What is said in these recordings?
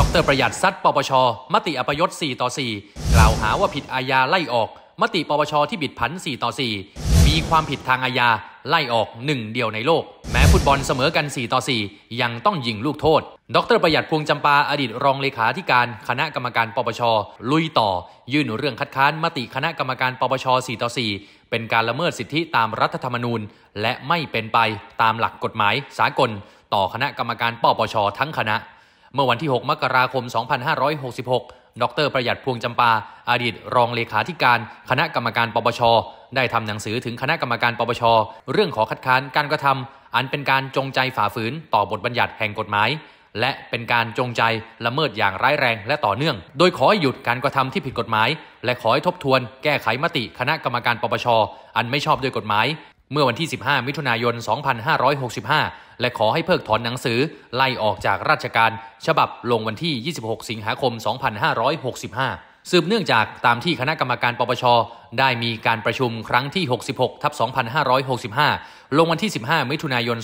ดรประหยัดซัดปปช มติอปยศ4ต่อ4กล่าวหาว่าผิดอาญาไล่ออก มติปปชที่บิดผัน4ต่อ4มีความผิดทางอาญาไล่ออกหนึ่งเดียวในโลก แม้ฟุตบอลเสมอกัน4ต่อ4ยังต้องยิงลูกโทษ ดรประหยัดพวงจำปาอดีตรองเลขาธิการคณะกรรมการปปชลุยต่อ ยื่นเรื่องคัดค้านมติคณะกรรมการปปช4ต่อ4เป็นการละเมิดสิทธิตามรัฐธรรมนูญ และไม่เป็นไปตามหลักกฎหมาย สากล ต่อคณะกรรมการปปช ทั้งคณะเมื่อวันที่ 6 มกราคม 2566 ดรประหยัดพวงจำปา อดีตรองเลขาธิการคณะกรรมการปปช ได้ทำหนังสือถึงคณะกรรมการปปช เรื่องขอคัดค้านการกระทำอันเป็นการจงใจฝ่าฝืนต่อบทบัญญัติแห่งกฎหมาย และเป็นการจงใจละเมิดอย่างร้ายแรงและต่อเนื่อง โดยขอให้หยุดการกระทำที่ผิดกฎหมาย และขอให้ทบทวน แก้ไขมติคณะกรรมการปปช อันไม่ชอบด้วยกฎหมายเมื่อวันที่ 15 มิถุนายน 2565 และขอให้เพิกถอนหนังสือ ไล่ออกจากราชการ ฉบับลงวันที่ 26 สิงหาคม 2565 สืบเนื่องจากตามที่คณะกรรมการปปช ได้มีการประชุมครั้งที่ 66 ทับ 2565 ลงวันที่ 15 มิถุนายน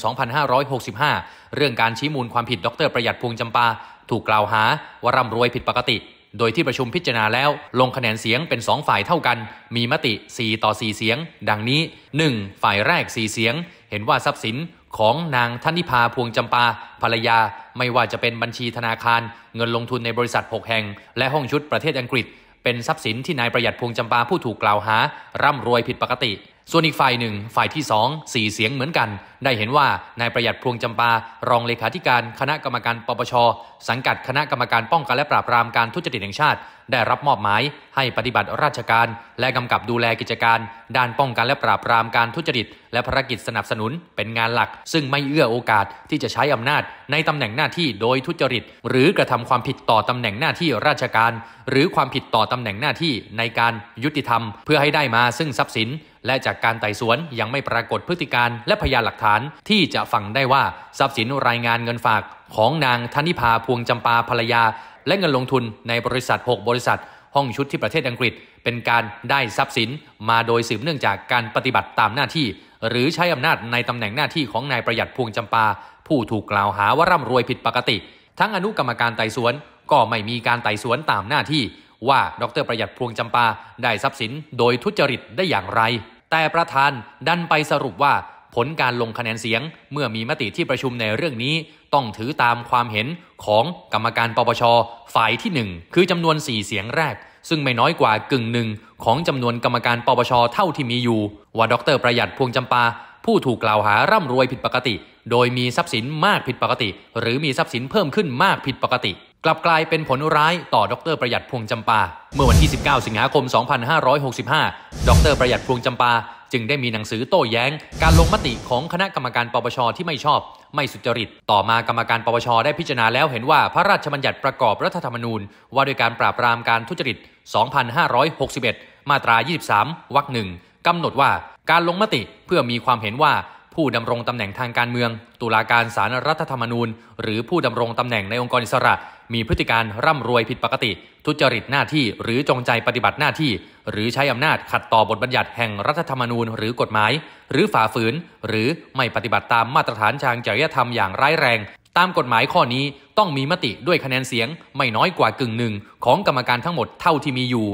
2565 เรื่องการชี้มูลความผิดดรประหยัดพวงจำปาถูกกล่าวหาว่าร่ำรวยผิดปกติโดยที่ประชุมพิจารณาแล้ว ลงคะแนนเสียงเป็น 2 ฝ่ายเท่ากัน มีมติ 4 ต่อ 4 เสียง ดังนี้ 1. ฝ่ายแรก 4 เสียง เห็นว่าทรัพย์สินของนางธนิพาพวงจำปา ภรรยา ไม่ว่าจะเป็นบัญชีธนาคาร เงินลงทุนในบริษัท 6 แห่งและห้องชุดประเทศอังกฤษ เป็นทรัพย์สินที่นายประหยัดพวงจำปาผู้ถูกกล่าวหา ร่ำรวยผิดปกติส่วนอีกฝ่ายหนึ่ง ฝ่ายที่สองสี่เสียงเหมือนกัน ได้เห็นว่า นายประหยัดพวงจำปา รองเลขาธิการ คณะกรรมการปปช สังกัดคณะกรรมการป้องกันและปราบปรามการทุจริตแห่งชาติ ได้รับมอบหมายให้ปฏิบัติราชการ และกำกับดูแลกิจการ ด้านป้องกันและปราบปรามการทุจริต และภารกิจสนับสนุนเป็นงานหลัก ซึ่งไม่เอื้อโอกาสที่จะใช้อำนาจในตำแหน่งหน้าที่โดยทุจริตหรือกระทำความผิดต่อตำแหน่งหน้าที่ราชการ หรือความผิดต่อตำแหน่งหน้าที่ในการยุติธรรมเพื่อให้ได้มาซึ่งทรัพย์สินและจากการไต่สวนยังไม่ปรากฏพฤติการและพยานหลักฐานที่จะฟังได้ว่าทรัพย์สินรายงานเงินฝากของนางธนิพาพวงจำปาภรรยา และเงินลงทุนในบริษัท 6 บริษัทห้องชุดที่ประเทศอังกฤษ เป็นการได้ทรัพย์สินมาโดยสืบเนื่องจากการปฏิบัติตามหน้าที่ หรือใช้อำนาจในตำแหน่งหน้าที่ของนายประหยัดพวงจำปา ผู้ถูกกล่าวหาว่าร่ำรวยผิดปกติ ทั้งอนุกรรมการไต่สวนก็ไม่มีการไต่สวนตามหน้าที่ว่า ดรประหยัดพวงจำปาได้ทรัพย์สิน โดยทุจริตได้อย่างไรแต่ประธานดันไปสรุปว่าผลการลงคะแนนเสียง เมื่อมีมติที่ประชุมในเรื่องนี้ ต้องถือตามความเห็นของกรรมการปปชฝ่ายที่ 1 คือจำนวน 4เสียงแรก ซึ่งไม่น้อยกว่ากึ่งหนึ่งของจำนวนกรรมการปปชเท่าที่มีอยู่ ว่าดรประหยัดพวงจำปา ผู้ถูกกล่าวหาร่ำรวยผิดปกติ โดยมีทรัพย์สินมากผิดปกติ หรือมีทรัพย์สินเพิ่มขึ้นมากผิดปกติกลับกลายเป็นผลร้ายต่อ ดรประหยัดพวงจำปา เมื่อวันที่19สิงหาคม 2565 ดรประหยัดพวงจำปา จึงได้มีหนังสือโต้แย้ง การลงมติของคณะกรรมการปปชที่ไม่ชอบ ไม่สุจริต ต่อมากรรมการปปชได้พิจารณาแล้วเห็นว่าพระราชบัญญัติประกอบรัฐธรรมนูญ ว่าด้วยการปราบปรามการทุจริต2561มาตรา 23วรรคหนึ่งกำหนดว่าการลงมติเพื่อมีความเห็นว่าผู้ดำรงตำแหน่งทางการเมือง ตุลาการสารรัฐธรรมนูญ หรือผู้ดำรงตำแหน่งในองค์กรอิสระ มีพฤติการร่ำรวยผิดปกติ ทุจริตหน้าที่หรือจงใจปฏิบัติหน้าที่ หรือใช้อำนาจขัดต่อบทบัญญัติแห่งรัฐธรรมนูญ หรือกฎหมาย หรือฝ่าฝืน หรือไม่ปฏิบัติตามมาตรฐานทางจริยธรรมอย่างร้ายแรง ตามกฎหมายข้อนี้ต้องมีมติด้วยคะแนนเสียง ไม่น้อยกว่ากึ่งหนึ่งของกรรมการทั้งหมดเท่าที่มีอยู่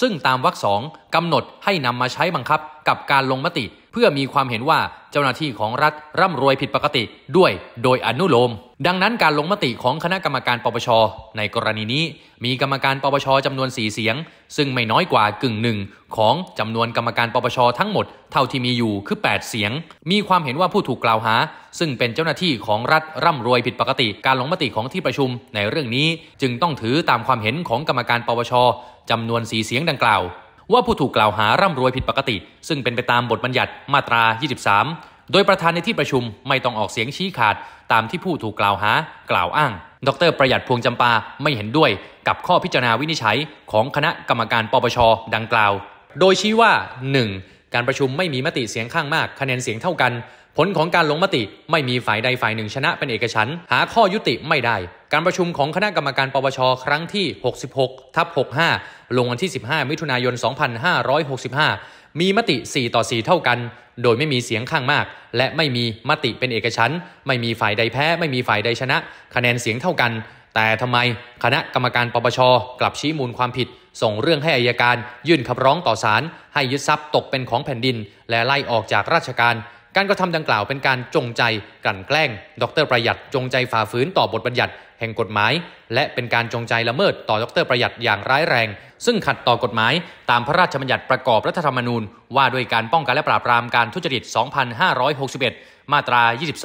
ซึ่งตามวรรคสองกำหนดให้นำมาใช้บังคับกับการลงมติพื่อมีความเห็นว่าเจ้าหน้าที่ของรัฐร่ำรวยผิดปกติด้วย โดยอนุโลม ดังนั้นการลงมติของคณะกรรมการปปชในกรณีนี้ มีกรรมการปปชจำนวน 4 เสียง ซึ่งไม่น้อยกว่ากึ่งหนึ่งของจำนวนกรรมการปปชทั้งหมดเท่าที่มีอยู่คือ 8 เสียง มีความเห็นว่าผู้ถูกกล่าวหา ซึ่งเป็นเจ้าหน้าที่ของรัฐร่ำรวยผิดปกติการลงมติของที่ประชุมในเรื่องนี้จึงต้องถือตามความเห็นของกรรมการปปชจำนวน4เสียงดังกล่าวว่าผู้ถูกกล่าวหาร่ำรวยผิดปกติ ซึ่งเป็นไปตามบทบัญญัติมาตรา 23 โดยประธานในที่ประชุมไม่ต้องออกเสียงชี้ขาดตามที่ผู้ถูกกล่าวหากล่าวอ้าง ดรประหยัดพวงจำปาไม่เห็นด้วยกับข้อพิจารณาวินิจฉัยของคณะกรรมการปปชดังกล่าว โดยชี้ว่า 1. การประชุมไม่มีมติเสียงข้างมากคะแนนเสียงเท่ากัน ผลของการลงมติไม่มีฝ่ายใดฝ่ายหนึ่งชนะ เป็นเอกฉันท์หาข้อยุติไม่ได้การประชุมของคณะกรรมการปปชครั้งที่66ทับ65ลงวันที่ 15 มิถุนายน 2565 มีมติ 4 ต่อ 4 เท่ากัน โดยไม่มีเสียงข้างมาก และไม่มีมติเป็นเอกฉันท์ ไม่มีฝ่ายใดแพ้ ไม่มีฝ่ายใดชนะ คะแนนเสียงเท่ากัน แต่ทำไมคณะกรรมการปปชกลับชี้มูลความผิด ส่งเรื่องให้อายการ ยื่นคำร้องต่อศาลให้ยึดทรัพย์ตกเป็นของแผ่นดิน และไล่ออกจากราชการ การกระทำดังกล่าวเป็นการจงใจกลั่นแกล้ง ดรประหยัดจงใจฝ่าฝืนต่อบทบัญญัติแห่งกฎหมาย และเป็นการจงใจละเมิดต่อดรประหยัดอย่างร้ายแรง ซึ่งขัดต่อกฎหมายตามพระราชบัญญัติประกอบรัฐธรรมนูญว่าด้วยการป้องกันและปราบปรามการทุจริต 2561 มาตรา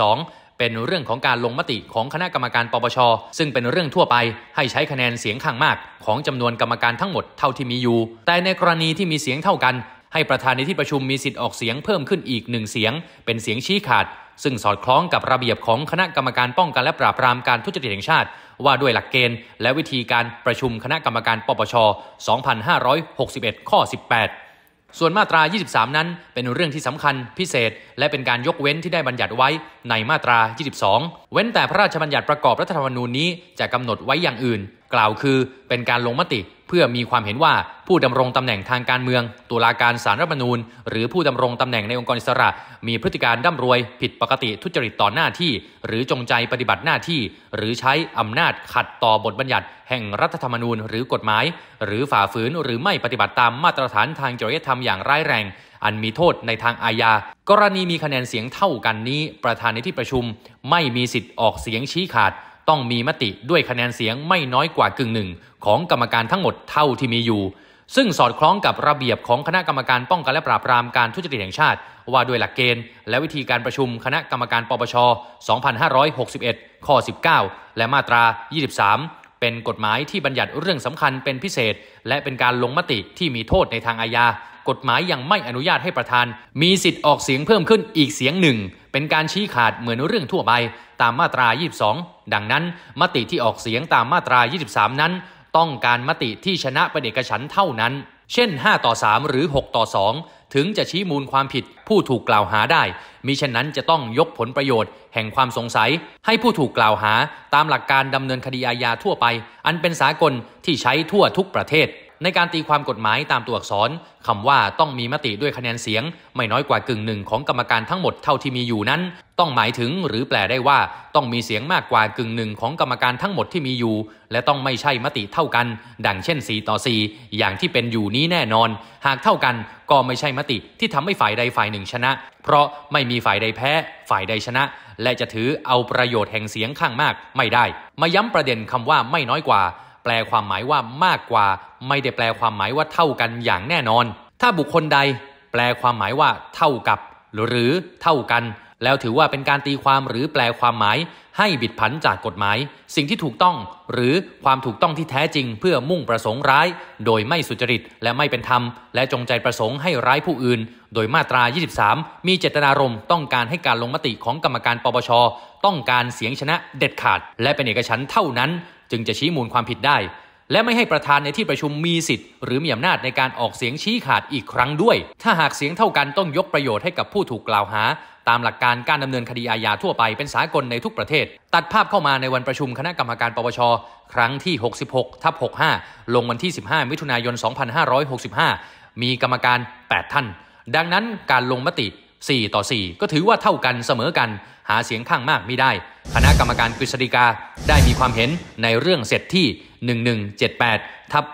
22 เป็นเรื่องของการลงมติของคณะกรรมการปปช ซึ่งเป็นเรื่องทั่วไปให้ใช้คะแนนเสียงข้างมากของจำนวนกรรมการทั้งหมดเท่าที่มีอยู่ แต่ในกรณีที่มีเสียงเท่ากัน ให้ประธานในที่ประชุมมีสิทธิ์ออกเสียงเพิ่มขึ้นอีกหนึ่งเสียงเป็นเสียงชี้ขาดซึ่งสอดคล้องกับระเบียบของคณะกรรมการป้องกันและปราบปรามการทุจริตแห่งชาติ ว่าด้วยหลักเกณฑ์และวิธีการประชุมคณะกรรมการปปช 2561 ข้อ 18 ส่วนมาตรา 23 นั้นเป็นเรื่องที่สำคัญพิเศษ และเป็นการยกเว้นที่ได้บัญญัติไว้ในมาตรา 22 เว้นแต่พระราชบัญญัติประกอบรัฐธรรมนูญนี้จะกำหนดไว้อย่างอื่นกล่าวคือเป็นการลงมติเพื่อมีความเห็นว่าผู้ดำรงตำแหน่งทางการเมือง ตุลาการสารรัฐมนูญ หรือผู้ดำรงตำแหน่งในองค์กรอิสระ มีพฤติการด่ารวย ผิดปกติทุจริตต่อหน้าที่ หรือจงใจปฏิบัติหน้าที่ หรือใช้อำนาจขัดต่อบทบัญญัติแห่งรัฐธรรมนูญ หรือกฎหมาย หรือฝ่าฝืนหรือไม่ปฏิบัติตามมาตรฐานทางจริยธรรมอย่างร้ายแรง อันมีโทษในทางอาญากรณีมีคะแนนเสียงเท่ากันนี้ ประธานในที่ประชุม ไม่มีสิทธิ์ออกเสียงชี้ขาดต้องมีมติด้วยคะแนนเสียงไม่น้อยกว่ากึ่งหนึ่งของกรรมการทั้งหมดเท่าที่มีอยู่ ซึ่งสอดคล้องกับระเบียบของคณะกรรมการป้องกันและปราบปรามการทุจริตแห่งชาติว่าด้วยหลักเกณฑ์และวิธีการประชุมคณะกรรมการปปช 2561 ข้อ 19 และมาตรา 23 เป็นกฎหมายที่บัญญัติเรื่องสำคัญเป็นพิเศษ และเป็นการลงมติที่มีโทษในทางอาญากฎหมายยังไม่อนุญาตให้ประธานมีสิทธิ์ออกเสียงเพิ่มขึ้นอีกเสียงหนึ่ง เป็นการชี้ขาดเหมือนเรื่องทั่วไปตามมาตรา 22 ดังนั้นมติที่ออกเสียงตามมาตรา 23 นั้น ต้องการมติที่ชนะเป็นเ็กฉันเท่านั้น เช่น 5 ต่อ 3 หรือ 6 ต่อ 2 ถึงจะชี้มูลความผิดผู้ถูกกล่าวหาได้มิฉะนั้นจะต้องยกผลประโยชน์แห่งความสงสัยให้ผู้ถูกกล่าวหาตามหลักการดำเนินคดีอาญาทั่วไป อันเป็นสากลที่ใช้ทั่วทุกประเทศในการตีความกฎหมายตามตัวอักษรคำว่าต้องมีมติด้วยคะแนนเสียงไม่น้อยกว่ากึ่งหนึ่งของกรรมการทั้งหมดเท่าที่มีอยู่นั้น ต้องหมายถึงหรือแปลได้ว่าต้องมีเสียงมากกว่ากึ่งหนึ่งของกรรมการทั้งหมดที่มีอยู่ และต้องไม่ใช่มติเท่ากัน ดังเช่น 4 ต่อ 4 อย่างที่เป็นอยู่นี้แน่นอนหากเท่ากัน ก็ไม่ใช่มติที่ทำให้ฝ่ายใดฝ่ายหนึ่งชนะ เพราะไม่มีฝ่ายใดแพ้ฝ่ายใดชนะ และจะถือเอาประโยชน์แห่งเสียงข้างมากไม่ได้มาย้ำประเด็นคำว่าไม่น้อยกว่าแปลความหมายว่ามากกว่า ไม่ได้แปลความหมายว่าเท่ากันอย่างแน่นอน ถ้าบุคคลใดแปลความหมายว่าเท่ากับ หรือเท่ากัน แล้วถือว่าเป็นการตีความหรือแปลความหมาย ให้บิดผันจากกฎหมาย สิ่งที่ถูกต้อง หรือความถูกต้องที่แท้จริงเพื่อมุ่งประสงค์ร้าย โดยไม่สุจริตและไม่เป็นธรรมและจงใจประสงค์ให้ร้ายผู้อื่น โดยมาตรา 23 มีเจตนารมณ์ต้องการให้การลงมติของกรรมการปปชต้องการเสียงชนะเด็ดขาด และเป็นเอกฉันท์เท่านั้นจึงจะชี้มูลความผิดได้ และไม่ให้ประธานในที่ประชุมมีสิทธิ์ หรือมีอำนาจในการออกเสียงชี้ขาดอีกครั้งด้วย ถ้าหากเสียงเท่ากันต้องยกประโยชน์ให้กับผู้ถูกกล่าวหา ตามหลักการการดำเนินคดีอาญาทั่วไปเป็นสากลในทุกประเทศ ตัดภาพเข้ามาในวันประชุมคณะกรรมการปปชครั้งที่ 66 ทับ65 ลงวันที่ 15 มิถุนายน 2565 มีกรรมการ 8 ท่าน ดังนั้นการลงมติ4 ต่อ 4 ก็ถือว่าเท่ากันเสมอกัน หาเสียงข้างมากไม่ได้ คณะกรรมการกฤษฎีกาได้มีความเห็นในเรื่องเสร็จที่ 1178 ทับ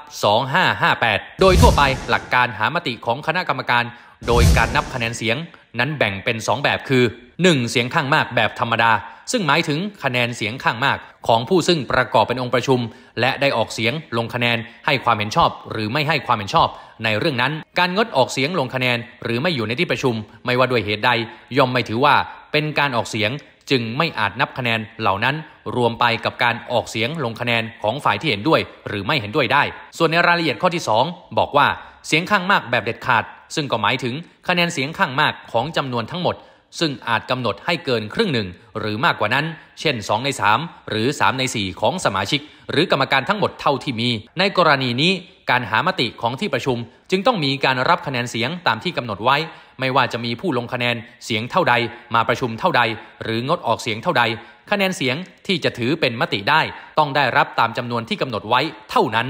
2558 โดยทั่วไปหลักการหามติของคณะกรรมการโดยการนับคะแนนเสียงนั้นแบ่งเป็น 2 แบบคือ 1. เสียงข้างมากแบบธรรมดา ซึ่งหมายถึงคะแนนเสียงข้างมาก ของผู้ซึ่งประกอบเป็นองค์ประชุม และได้ออกเสียงลงคะแนนให้ความเห็นชอบ หรือไม่ให้ความเห็นชอบ ในเรื่องนั้นการงดออกเสียงลงคะแนนหรือไม่อยู่ในที่ประชุม ไม่ว่าด้วยเหตุใดย่อมไม่ถือว่าเป็นการออกเสียงจึงไม่อาจนับคะแนนเหล่านั้น รวมไปกับการออกเสียงลงคะแนนของฝ่ายที่เห็นด้วย หรือไม่เห็นด้วยได้ ส่วนในรายละเอียดข้อที่ 2 บอกว่าเสียงข้างมากแบบเด็ดขาดซึ่งก็หมายถึงคะแนนเสียงข้างมากของจำนวนทั้งหมด ซึ่งอาจกำหนดให้เกินครึ่งหนึ่ง หรือมากกว่านั้น เช่น 2 ใน 3 หรือ 3 ใน 4 ของสมาชิก หรือกรรมการทั้งหมดเท่าที่มี ในกรณีนี้การหามติของที่ประชุม จึงต้องมีการรับคะแนนเสียงตามที่กำหนดไว้ ไม่ว่าจะมีผู้ลงคะแนนเสียงเท่าใด มาประชุมเท่าใด หรืองดออกเสียงเท่าใด คะแนนเสียงที่จะถือเป็นมติได้ ต้องได้รับตามจำนวนที่กำหนดไว้เท่านั้น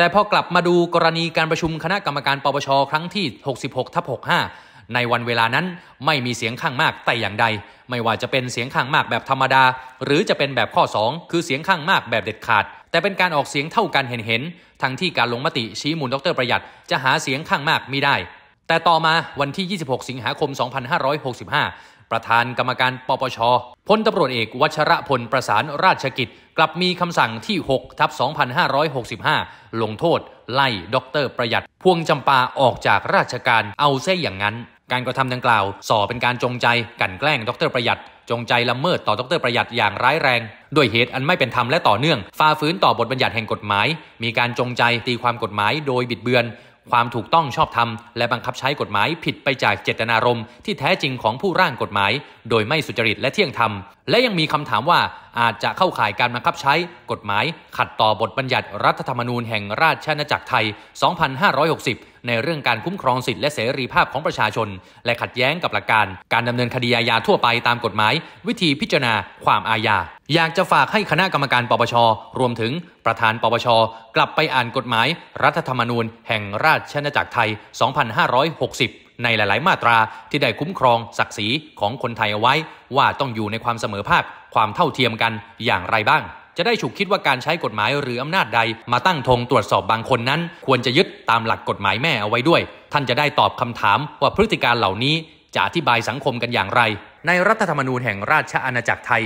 แต่พอกลับมาดูกรณีการประชุมคณะกรรมการปปช ครั้งที่ 66ทับ65 ในวันเวลานั้นไม่มีเสียงข้างมากแต่อย่างใด ไม่ว่าจะเป็นเสียงข้างมากแบบธรรมดา หรือจะเป็นแบบข้อ 2 คือเสียงข้างมากแบบเด็ดขาด แต่เป็นการออกเสียงเท่ากันเห็นเห็นทั้งที่การลงมติชี้มูลดรประหยัดจะหาเสียงข้างมากไม่ได้ แต่ต่อมาวันที่ 26 สิงหาคม 2565ประธานกรรมการปปช พลตำรวจเอกวัชระพลประสานราชกิจ กลับมีคำสั่งที่6ทับ 2565 ลงโทษไล่ดรประหยัดพวงจำปาออกจากราชการเอาเส้อย่างนั้น การกระทำดังกล่าวส่อเป็นการจงใจกันแกล้งดรประหยัดจงใจละเมิดต่อดรประหยัดอย่างร้ายแรง ด้วยเหตุอันไม่เป็นธรรมและต่อเนื่องฝ่าฝืนต่อบทบัญญัติแห่งกฎหมาย มีการจงใจตีความกฎหมาย โดยบิดเบือนความถูกต้องชอบธรรมและบังคับใช้กฎหมายผิดไปจากเจตนารมณ์ที่แท้จริงของผู้ร่างกฎหมายโดยไม่สุจริตและเที่ยงธรรมและยังมีคำถามว่าอาจจะเข้าข่ายการบังคับใช้กฎหมายขัดต่อบทบัญญัติรัฐธรรมนูญแห่งราชอาณาจักรไทย 2560 ในเรื่องการคุ้มครองสิทธิและเสรีภาพของประชาชนและขัดแย้งกับหลักการการดำเนินคดีอาญาทั่วไปตามกฎหมายวิธีพิจารณาความอาญา อยากจะฝากให้คณะกรรมการปปชรวมถึงประธานปปชกลับไปอ่านกฎหมายรัฐธรรมนูญแห่งราชอาณาจักรไทย 2560ในหลายๆ มาตราที่ได้คุ้มครองศักดิ์ศรีของคนไทยเอาไว้ ว่าต้องอยู่ในความเสมอภาค ความเท่าเทียมกันอย่างไรบ้าง จะได้ฉุกคิดว่าการใช้กฎหมายหรืออำนาจใดมาตั้งธงตรวจสอบ บางคนนั้น ควรจะยึดตามหลักกฎหมายแม่เอาไว้ด้วย ท่านจะได้ตอบคำถามว่าพฤติการเหล่านี้ จะอธิบายสังคมกันอย่างไร ในรัฐธรรมนูญแห่งราชอาณาจักรไทย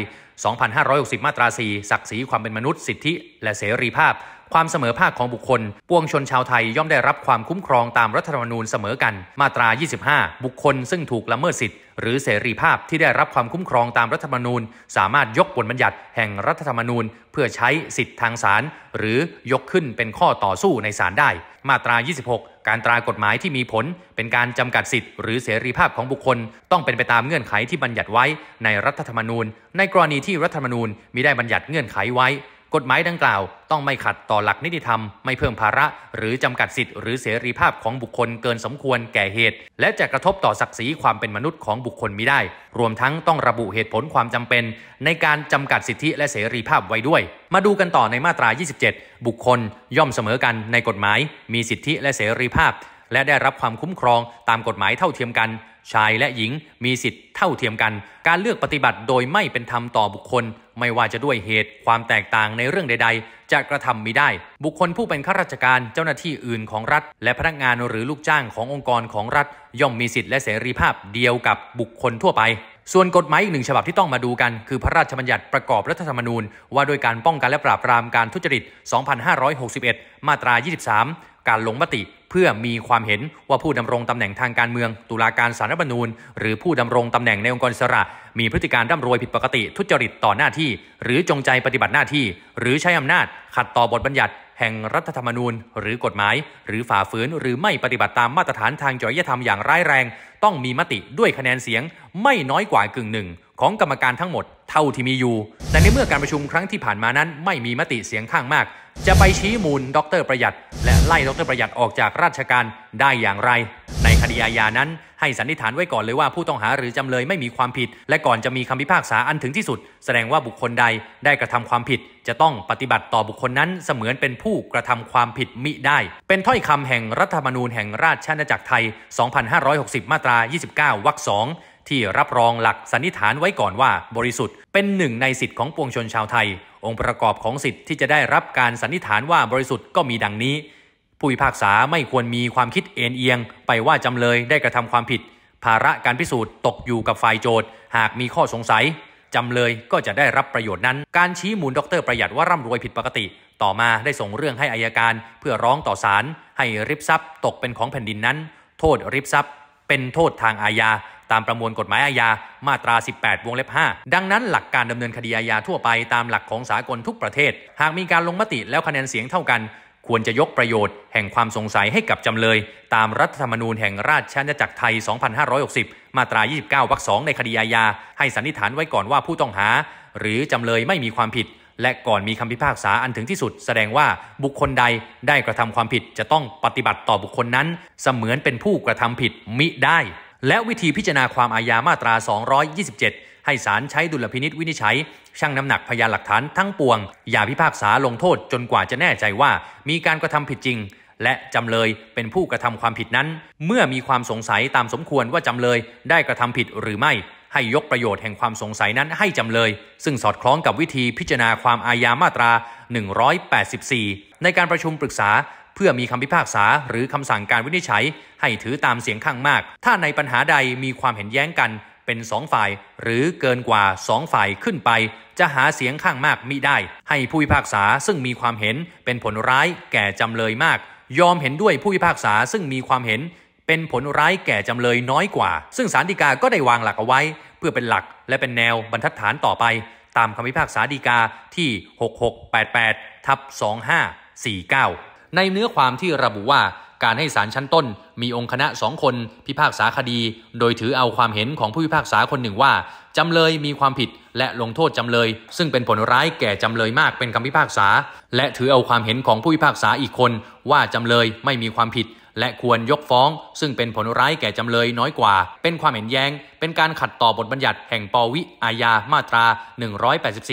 2560 มาตรา 4 ศักดิ์ศรีความเป็นมนุษย์สิทธิและเสรีภาพความเสมอภาคของบุคคลปวงชนชาวไทยย่อมได้รับความคุ้มครองตามรัฐธรรมนูญเสมอกัน มาตรา 25 บุคคลซึ่งถูกละเมิดสิทธิ์หรือเสรีภาพที่ได้รับความคุ้มครองตามรัฐธรรมนูญ สามารถยกบทบัญญัติแห่งรัฐธรรมนูญเพื่อใช้สิทธิทางศาลหรือยกขึ้นเป็นข้อต่อสู้ในศาลได้ มาตรา 26 การตรากฎหมายที่มีผลเป็นการจำกัดสิทธิ์หรือเสรีภาพของบุคคลต้องเป็นไปตามเงื่อนไขที่บัญญัติไว้ในรัฐธรรมนูญ ในกรณีที่รัฐธรรมนูญมิได้บัญญัติเงื่อนไขไว้กฎหมายดังกล่าวต้องไม่ขัดต่อหลักนิติธรรมไม่เพิ่มภาระหรือจำกัดสิทธิ์หรือเสรีภาพของบุคคลเกินสมควรแก่เหตุ และจะกระทบต่อศักดิ์ศรีความเป็นมนุษย์ของบุคคลมิได้ รวมทั้งต้องระบุเหตุผลความจำเป็นในการจำกัดสิทธิและเสรีภาพไว้ด้วย มาดูกันต่อในมาตรา27 บุคคลย่อมเสมอกันในกฎหมาย มีสิทธิและเสรีภาพและได้รับความคุ้มครองตามกฎหมายเท่าเทียมกันชายและหญิงมีสิทธิ์เท่าเทียมกัน การเลือกปฏิบัติโดยไม่เป็นธรรมต่อบุคคลไม่ว่าจะด้วยเหตุความแตกต่างในเรื่องใดๆจะกระทำมิได้ บุคคลผู้เป็นข้าราชการเจ้าหน้าที่อื่นของรัฐ และพนักงานหรือลูกจ้างขององค์กรของรัฐ ย่อมมีสิทธิ์และเสรีภาพเดียวกับบุคคลทั่วไป ส่วนกฎหมายอีกหนึ่งฉบับที่ต้องมาดูกัน คือพระราชบัญญัติประกอบรัฐธรรมนูญ ว่าด้วยการป้องกันและปราบปรามการทุจริต 2561 มาตรา 23การลงมติ เพื่อมีความเห็นว่าผู้ดำรงตำแหน่งทางการเมือง ตุลาการสารรัฐมนูญ หรือผู้ดำรงตำแหน่งในองค์กรสระ มีพฤติการร่ำรวยผิดปกติทุจริตต่อหน้าที่ หรือจงใจปฏิบัติหน้าที่ หรือใช้อำนาจขัดต่อบทบัญญัติแห่งรัฐธรรมนูญ หรือกฎหมาย หรือฝ่าฝืนหรือไม่ปฏิบัติตามมาตรฐานทางจริยธรรมอย่างร้ายแรง ต้องมีมติด้วยคะแนนเสียง ไม่น้อยกว่ากึ่งหนึ่ง ของกรรมการทั้งหมดเท่าที่มีอยู่ แต่ในเมื่อการประชุมครั้งที่ผ่านมานั้นไม่มีมติเสียงข้างมาก จะไปชี้มูลดรประหยัด และไล่ดรประหยัดออกจากราชการได้อย่างไรคดีอาญานั้นให้สันนิษฐานไว้ก่อนเลยว่าผู้ต้องหาหรือจำเลยไม่มีความผิด และก่อนจะมีคำพิพากษาอันถึงที่สุด แสดงว่าบุคคลใดได้กระทำความผิด จะต้องปฏิบัติต่อบุคคลนั้นเสมือนเป็นผู้กระทำความผิดมิได้ เป็นถ้อยคำแห่งรัฐธรรมนูญแห่งราชอาณาจักรไทย 2560 มาตรา 29 วรรค 2 ที่รับรองหลักสันนิษฐานไว้ก่อนว่า บริสุทธิ์ เป็นหนึ่งในสิทธิของปวงชนชาวไทย องค์ประกอบของสิทธิ์ที่จะได้รับการสันนิษฐานว่าบริสุทธิ์ก็มีดังนี้ผู้พิพากษาไม่ควรมีความคิดเอ็นเอียง ไปว่าจำเลยได้กระทำความผิด ภาระการพิสูจน์ตกอยู่กับฝ่ายโจทก์หากมีข้อสงสัย จำเลยก็จะได้รับประโยชน์นั้น การชี้มูลดร ประหยัดว่าร่ำรวยผิดปกติ ต่อมาได้ส่งเรื่องให้อายการ เพื่อร้องต่อศาลให้ริบทรัพย์ ตกเป็นของแผ่นดินนั้น โทษริบทรัพย์ เป็นโทษทางอาญาตามประมวลกฎหมายอาญามาตรา 18 วงเล็บ 5 ดังนั้น หลักการดำเนินคดีอาญาทั่วไปตามหลักของสากลทุกประเทศ หากมีการลงมติแล้วคะแนนเสียงเท่ากันควรจะยกประโยชน์แห่งความสงสัยให้กับจำเลยตามรัฐธรรมนูญแห่งราชอาณาจักรไทย 2560 มาตรา 29 วรรค 2 ในคดีอาญาให้สันนิษฐานไว้ก่อนว่าผู้ต้องหาหรือจำเลยไม่มีความผิดและก่อนมีคำพิพากษาอันถึงที่สุดแสดงว่าบุคคลใดได้กระทำความผิดจะต้องปฏิบัติต่อบุคคลนั้นเสมือนเป็นผู้กระทำผิดมิได้และวิธีพิจารณาความอาญามาตรา 227ให้ศาลใช้ดุลพินิษวินิจฉัยชั่งน้ำหนักพยานหลักฐานทั้งปวงอย่าพิพากษาลงโทษจนกว่าจะแน่ใจว่ามีการกระทำผิดจริงและจำเลยเป็นผู้กระทำความผิดนั้น เมื่อมีความสงสัยตามสมควรว่าจำเลยได้กระทำผิดหรือไม่ ให้ยกประโยชน์แห่งความสงสัยนั้นให้จำเลย ซึ่งสอดคล้องกับวิธีพิจารณาความอาญามาตรา 184 ในการประชุมปรึกษาเพื่อมีคำพิพากษาหรือคำสั่งการวินิจฉัยให้ถือตามเสียงข้างมาก ถ้าในปัญหาใดมีความเห็นแย้งกันเป็นสองฝ่ายหรือเกินกว่าสองฝ่ายขึ้นไป จะหาเสียงข้างมากมิได้ ให้ผู้พิพากษาซึ่งมีความเห็นเป็นผลร้ายแก่จำเลยมาก ยอมเห็นด้วยผู้พิพากษาซึ่งมีความเห็น เป็นผลร้ายแก่จำเลยน้อยกว่า ซึ่งสารดีกา ก็ได้วางหลักเอาไว้ เพื่อเป็นหลักและเป็นแนวบรรทัดฐานต่อไป ตามคำพิพากษาดีกาที่ 6688ทับ2549 ในเนื้อความที่ระบุว่าการให้ศาลชั้นต้นมีองค์คณะสองคนพิพากษาคดี โดยถือเอาความเห็นของผู้พิพากษาคนหนึ่งว่าจำเลยมีความผิดและลงโทษจำเลย ซึ่งเป็นผลร้ายแก่จำเลยมากเป็นคำพิพากษา และถือเอาความเห็นของผู้พิพากษาอีกคน ว่าจำเลยไม่มีความผิดและควรยกฟ้อง ซึ่งเป็นผลร้ายแก่จำเลยน้อยกว่า เป็นความเห็นแยง้ง เป็นการขัดต่อบทบัญญัติแห่งปวิอาญามาตรา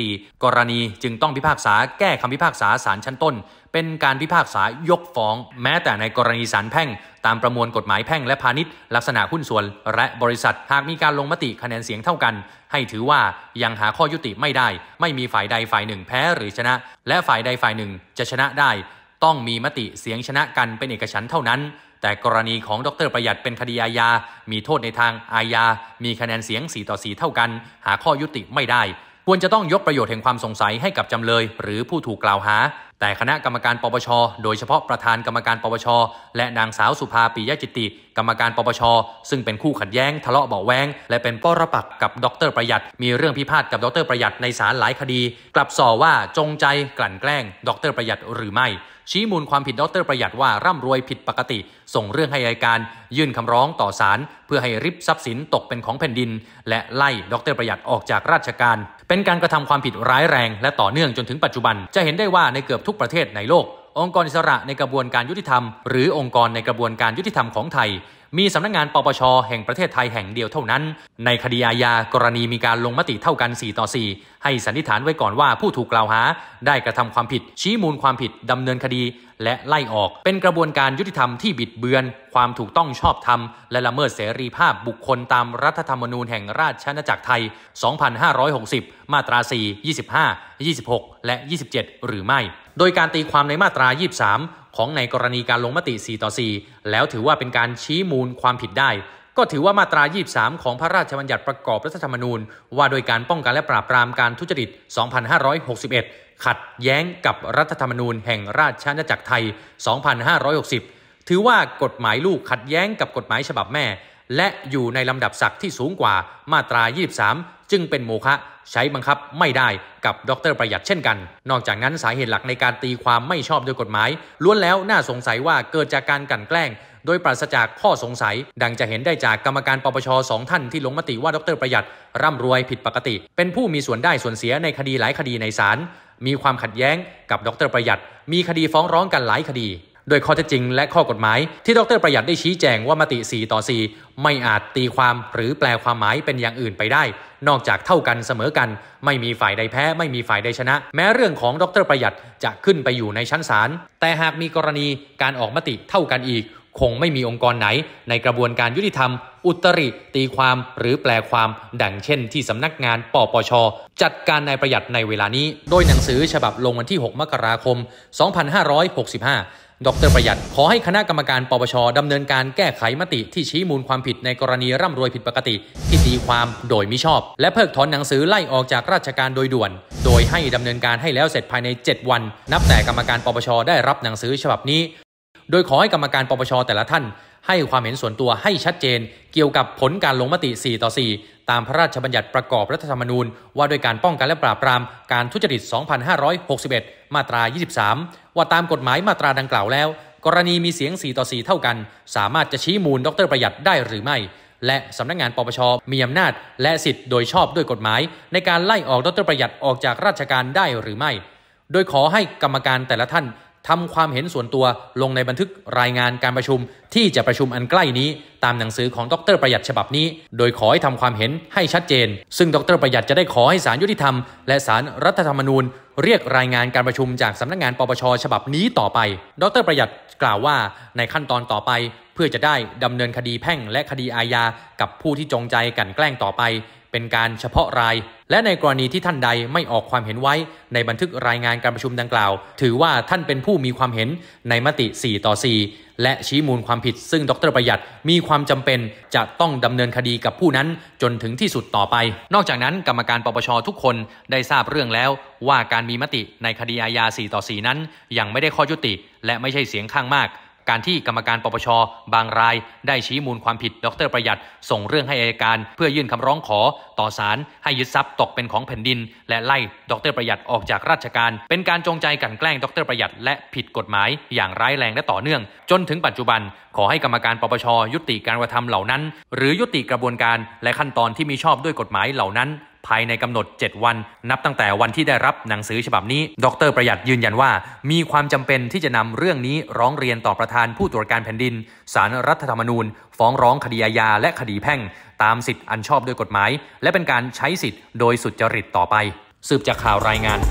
184 กรณีจึงต้องพิพากษาแก้คำพิพากษาศาลชั้นต้น เป็นการพิพากษายกฟ้อง แม้แต่ในกรณีศาลแพ่ง ตามประมวลกฎหมายแพ่งและพาณิชย์ ลักษณะหุ้นส่วน และบริษัทหากมีการลงมติคะแนนเสียงเท่ากัน ให้ถือว่ายังหาข้อยุติไม่ได้ ไม่มีฝ่ายใดฝ่ายหนึ่งแพ้หรือชนะ และฝ่ายใดฝ่ายหนึ่งจะชนะได้ต้องมีมติเสียงชนะกันเป็นเอกฉันเท่านั้น แต่กรณีของดรประหยัดเป็นคดีอาญามีโทษในทางอาญา มีคะแนนเสียง 4 ต่อ 4 เท่ากัน หาข้อยุติไม่ได้ ควรจะต้องยกประโยชน์แห่งความสงสัยให้กับจำเลย หรือผู้ถูกกล่าวหา แต่คณะกรรมการปปช โดยเฉพาะประธานกรรมการปปช และนางสาวสุภาปิยจิตติ กรรมการปปช ซึ่งเป็นคู่ขัดแย้ง ทะเลาะเบาแวงและเป็นป้อระปักกับดรประหยัด มีเรื่องพิพาทกับดรประหยัดในศาลหลายคดี กลับส่อว่าจงใจกลั่นแกล้ง ดรประหยัดหรือไม่ชี้มูลความผิดดรประหยัดว่าร่ำรวยผิดปกติ ส่งเรื่องให้อายการ ยื่นคำร้องต่อศาลเพื่อให้ริบทรัพย์สินตกเป็นของแผ่นดิน และไล่ดรประหยัดออกจากราชการ เป็นการกระทำความผิดร้ายแรงและต่อเนื่องจนถึงปัจจุบัน จะเห็นได้ว่าในเกือบทุกประเทศในโลก องค์กรอิสระในกระบวนการยุติธรรม หรือองค์กรในกระบวนการยุติธรรมของไทยมีสำนักงงานปปช แห่งประเทศไทยแห่งเดียวเท่านั้น ในคดีอาญากรณีมีการลงมติเท่ากัน 4 ต่อ 4 ให้สันนิษฐานไว้ก่อนว่าผู้ถูกกล่าวหาได้กระทำความผิดชี้มูลความผิด ดำเนินคดี และไล่ออกเป็นกระบวนการยุติธรรมที่บิดเบือน ความถูกต้องชอบธรรม และละเมิดเสรีภาพบุคคลตามรัฐธรรมนูญแห่งราชอาณาจักรไทย 2560 มาตรา 4 25 26 และ 27 หรือไม่โดยการตีความในมาตรา 23 ของในกรณีการลงมติ 4 ต่อ 4 แล้วถือว่าเป็นการชี้มูลความผิดได้ ก็ถือว่ามาตรา 23 ของพระราชบัญญัติประกอบรัฐธรรมนูญว่าโดยการป้องกันและปราบปรามการทุจริต 2561 ขัดแย้งกับรัฐธรรมนูญแห่งราชอาณาจักรไทย 2560 ถือว่ากฎหมายลูกขัดแย้งกับกฎหมายฉบับแม่และอยู่ในลำดับศักดิ์ที่สูงกว่า มาตรา 23 จึงเป็นโมฆะใช้บังคับไม่ได้กับดรประหยัดเช่นกัน นอกจากนั้นสาเหตุหลักในการตีความไม่ชอบด้วยกฎหมาย ล้วนแล้วน่าสงสัยว่าเกิดจากการกันแกล้งโดยปราศจากข้อสงสัย ดังจะเห็นได้จากกรรมการปปชสองท่านที่ลงมติว่า ดรประหยัดร่ำรวยผิดปกติ เป็นผู้มีส่วนได้ส่วนเสียในคดีหลายคดีในศาลมีความขัดแย้งกับดรประหยัดมีคดีฟ้องร้องกันหลายคดีโดยข้อเท็จจริงและข้อกฎหมาย ที่ดรประหยัดได้ชี้แจงว่ามติ 4 ต่อ 4 ไม่อาจตีความหรือแปลความหมายเป็นอย่างอื่นไปได้ นอกจากเท่ากันเสมอกัน ไม่มีฝ่ายใดแพ้ ไม่มีฝ่ายใดชนะ แม้เรื่องของดรประหยัดจะขึ้นไปอยู่ในชั้นศาลแต่หากมีกรณีการออกมติเท่ากันอีก คงไม่มีองค์กรไหน ในกระบวนการยุติธรรม อุตริตีความ หรือแปลความดังเช่น ที่สำนักงานปปช จัดการนายประหยัดในเวลานี้ โดยหนังสือฉบับลงวันที่ 6 มกราคม 2565ดรประหยัดขอให้คณะกรรมการปปชดำเนินการแก้ไขมติที่ชี้มูลความผิดในกรณีร่ำรวยผิดปกติที่ตีความโดยมิชอบ และเพิกถอนหนังสือไล่ออกจากราชการโดยด่วน โดยให้ดำเนินการให้แล้วเสร็จภายใน 7 วันนับแต่กรรมการปปชได้รับหนังสือฉบับนี้ โดยขอให้กรรมการปปชแต่ละท่านให้ความเห็นส่วนตัวให้ชัดเจนเกี่ยวกับผลการลงมติ 4 ต่อ 4 ตามพระราชบัญญัติประกอบรัฐธรรมนูญ ว่าด้วยการป้องกันและปราบปรามการทุจริต 2561 มาตรา 23 ว่าตามกฎหมายมาตราดังกล่าวแล้ว กรณีมีเสียง 4 ต่อ 4 เท่ากัน สามารถจะชี้มูลดรประหยัดได้หรือไม่ และสำนักงงาน ปปชมีอำนาจและสิทธิ์โดยชอบด้วยกฎหมาย ในการไล่ออกดรประหยัดออกจากราชการได้หรือไม่ โดยขอให้กรรมการแต่ละท่านทำความเห็นส่วนตัวลงในบันทึกรายงานการประชุมที่จะประชุมอันใกล้นี้ ตามหนังสือของดรประหยัดฉบับนี้ โดยขอให้ทำความเห็นให้ชัดเจน ซึ่งดรประหยัดจะได้ขอให้สารยุติธรรมและสารรัฐธรรมนูญเรียกรายงานการประชุมจากสำนักงงาน ปปชฉบับนี้ต่อไป ดรประหยัดกล่าวว่าในขั้นตอนต่อไปเพื่อจะได้ดำเนินคดีแพ่งและคดีอาญากับผู้ที่จงใจกันแกล้งต่อไปเป็นการเฉพาะราย และในกรณีที่ท่านใดไม่ออกความเห็นไว้ในบันทึกรายงานการประชุมดังกล่าว ถือว่าท่านเป็นผู้มีความเห็นในมติ 4 ต่อ 4 และชี้มูลความผิดซึ่งดรประหยัดมีความจำเป็น จะต้องดำเนินคดีกับผู้นั้นจนถึงที่สุดต่อไป นอกจากนั้นกรรมการปปชทุกคนได้ทราบเรื่องแล้วว่าการมีมติในคดีอาญา4 ต่อ 4 นั้น ยังไม่ได้ข้อยุติและไม่ใช่เสียงข้างมากการที่กรรมการปปชบางรายได้ชี้มูลความผิด ดรประหยัดส่งเรื่องให้อัยการ เพื่อยื่นคำร้องขอต่อศาลให้ยึดทรัพย์ตกเป็นของแผ่นดิน และไล่ ดรประหยัดออกจากราชการ เป็นการจงใจกันแกล้งดรประหยัดและผิดกฎหมายอย่างร้ายแรงและต่อเนื่อง จนถึงปัจจุบัน ขอให้กรรมการปปชยุติการกระทำเหล่านั้น หรือยุติกระบวนการ และขั้นตอนที่มีชอบด้วยกฎหมายเหล่านั้นภายในกำหนด 7 วัน นับตั้งแต่วันที่ได้รับหนังสือฉบับนี้ ดรประหยัดยืนยันว่า มีความจำเป็นที่จะนำเรื่องนี้ร้องเรียนต่อประธานผู้ตรวจการแผ่นดิน สารรัฐธรรมนูญ ฟ้องร้องคดีอาญาและคดีแพ่ง ตามสิทธิอันชอบด้วยกฎหมาย และเป็นการใช้สิทธิ์โดยสุจริตต่อไป สืบจากข่าวรายงาน